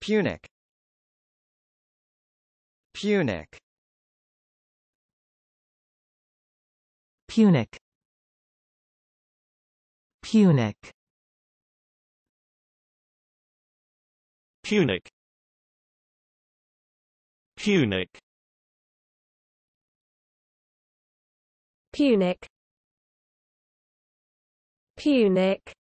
Punic Punic Punic Punic Punic Punic Punic Punic